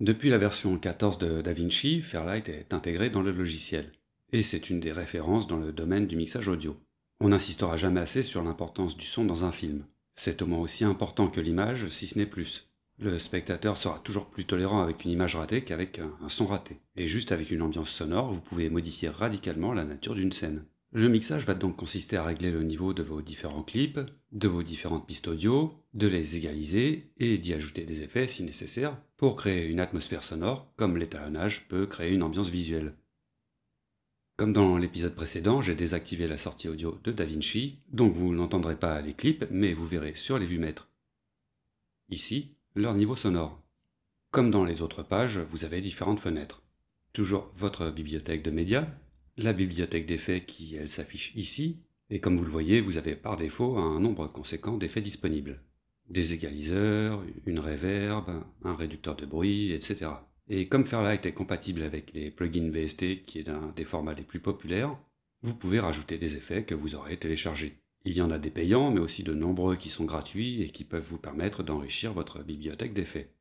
Depuis la version 14 de Vinci, Fairlight est intégré dans le logiciel, et c'est une des références dans le domaine du mixage audio. On n'insistera jamais assez sur l'importance du son dans un film. C'est au moins aussi important que l'image, si ce n'est plus. Le spectateur sera toujours plus tolérant avec une image ratée qu'avec un son raté. Et juste avec une ambiance sonore, vous pouvez modifier radicalement la nature d'une scène. Le mixage va donc consister à régler le niveau de vos différents clips, de vos différentes pistes audio, de les égaliser et d'y ajouter des effets si nécessaire pour créer une atmosphère sonore comme l'étalonnage peut créer une ambiance visuelle. Comme dans l'épisode précédent, j'ai désactivé la sortie audio de DaVinci, donc vous n'entendrez pas les clips mais vous verrez sur les vues mètres. Ici, leur niveau sonore. Comme dans les autres pages, vous avez différentes fenêtres. Toujours votre bibliothèque de médias, la bibliothèque d'effets qui, elle, s'affiche ici, et comme vous le voyez, vous avez par défaut un nombre conséquent d'effets disponibles. Des égaliseurs, une reverb, un réducteur de bruit, etc. Et comme Fairlight est compatible avec les plugins VST, qui est un des formats les plus populaires, vous pouvez rajouter des effets que vous aurez téléchargés. Il y en a des payants, mais aussi de nombreux qui sont gratuits et qui peuvent vous permettre d'enrichir votre bibliothèque d'effets.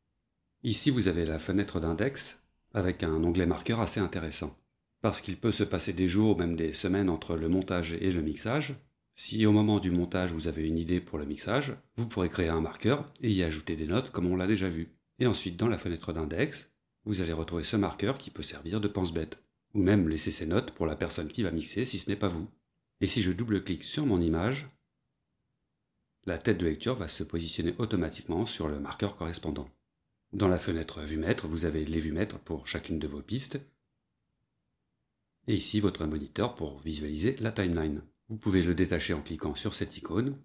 Ici, vous avez la fenêtre d'index avec un onglet marqueur assez intéressant parce qu'il peut se passer des jours, ou même des semaines entre le montage et le mixage. Si au moment du montage vous avez une idée pour le mixage, vous pourrez créer un marqueur et y ajouter des notes comme on l'a déjà vu. Et ensuite dans la fenêtre d'index, vous allez retrouver ce marqueur qui peut servir de pense-bête, ou même laisser ces notes pour la personne qui va mixer si ce n'est pas vous. Et si je double-clique sur mon image, la tête de lecture va se positionner automatiquement sur le marqueur correspondant. Dans la fenêtre Vue-mètre, vous avez les vues-mètres pour chacune de vos pistes, et ici votre moniteur pour visualiser la timeline. Vous pouvez le détacher en cliquant sur cette icône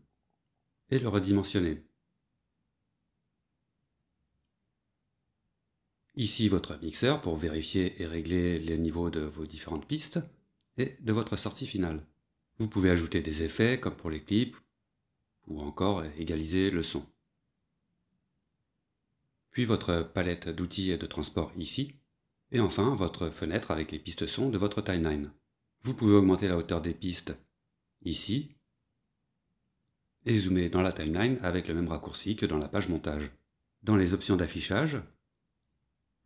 et le redimensionner. Ici votre mixeur pour vérifier et régler les niveaux de vos différentes pistes et de votre sortie finale. Vous pouvez ajouter des effets comme pour les clips ou encore égaliser le son. Puis votre palette d'outils et de transport ici et enfin votre fenêtre avec les pistes son de votre timeline. Vous pouvez augmenter la hauteur des pistes ici et zoomer dans la timeline avec le même raccourci que dans la page montage. Dans les options d'affichage,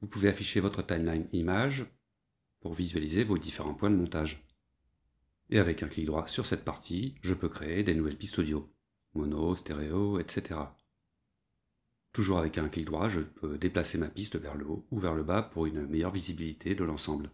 vous pouvez afficher votre timeline image pour visualiser vos différents points de montage. Et avec un clic droit sur cette partie, je peux créer des nouvelles pistes audio, mono, stéréo, etc. Toujours avec un clic droit, je peux déplacer ma piste vers le haut ou vers le bas pour une meilleure visibilité de l'ensemble.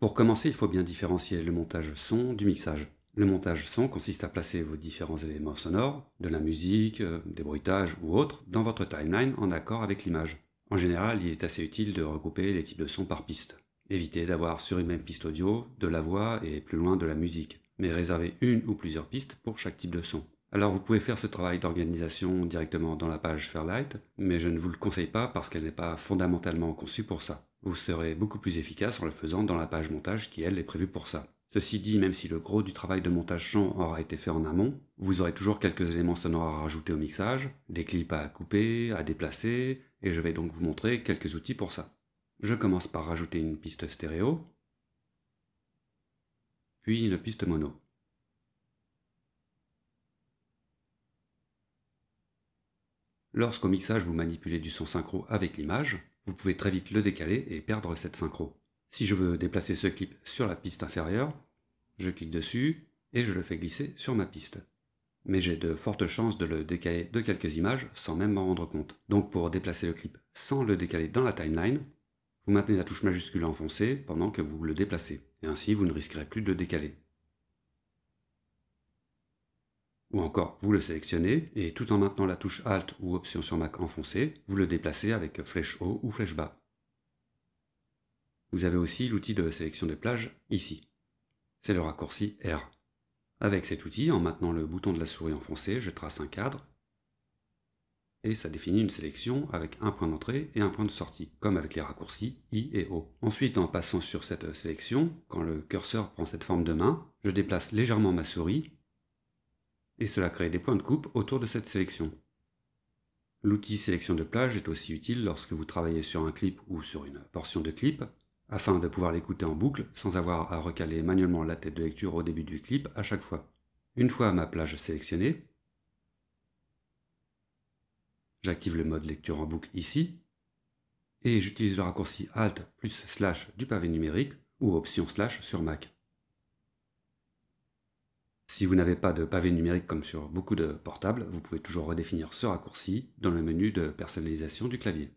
Pour commencer, il faut bien différencier le montage son du mixage. Le montage son consiste à placer vos différents éléments sonores, de la musique, euh, des bruitages ou autres, dans votre timeline en accord avec l'image. En général, il est assez utile de regrouper les types de sons par piste. Évitez d'avoir sur une même piste audio de la voix et plus loin de la musique, mais réservez une ou plusieurs pistes pour chaque type de son. Alors vous pouvez faire ce travail d'organisation directement dans la page Fairlight, mais je ne vous le conseille pas parce qu'elle n'est pas fondamentalement conçue pour ça. Vous serez beaucoup plus efficace en le faisant dans la page montage qui elle est prévue pour ça. Ceci dit, même si le gros du travail de montage champ aura été fait en amont, vous aurez toujours quelques éléments sonores à rajouter au mixage, des clips à couper, à déplacer, et je vais donc vous montrer quelques outils pour ça. Je commence par rajouter une piste stéréo, puis une piste mono. Lorsqu'au mixage vous manipulez du son synchro avec l'image, vous pouvez très vite le décaler et perdre cette synchro. Si je veux déplacer ce clip sur la piste inférieure, je clique dessus et je le fais glisser sur ma piste. Mais j'ai de fortes chances de le décaler de quelques images sans même m'en rendre compte. Donc pour déplacer le clip sans le décaler dans la timeline, vous maintenez la touche majuscule enfoncée pendant que vous le déplacez, et ainsi vous ne risquerez plus de le décaler. ou encore vous le sélectionnez et tout en maintenant la touche Alt ou Option sur Mac enfoncée, vous le déplacez avec flèche haut ou flèche bas. Vous avez aussi l'outil de sélection des plages ici. C'est le raccourci R. Avec cet outil, en maintenant le bouton de la souris enfoncé, je trace un cadre et ça définit une sélection avec un point d'entrée et un point de sortie, comme avec les raccourcis I et O. Ensuite, en passant sur cette sélection, quand le curseur prend cette forme de main, je déplace légèrement ma souris et cela crée des points de coupe autour de cette sélection. L'outil sélection de plage est aussi utile lorsque vous travaillez sur un clip ou sur une portion de clip, afin de pouvoir l'écouter en boucle sans avoir à recaler manuellement la tête de lecture au début du clip à chaque fois. Une fois ma plage sélectionnée, j'active le mode lecture en boucle ici, et j'utilise le raccourci Alt plus slash du pavé numérique ou option slash sur Mac. Si vous n'avez pas de pavé numérique comme sur beaucoup de portables, vous pouvez toujours redéfinir ce raccourci dans le menu de personnalisation du clavier.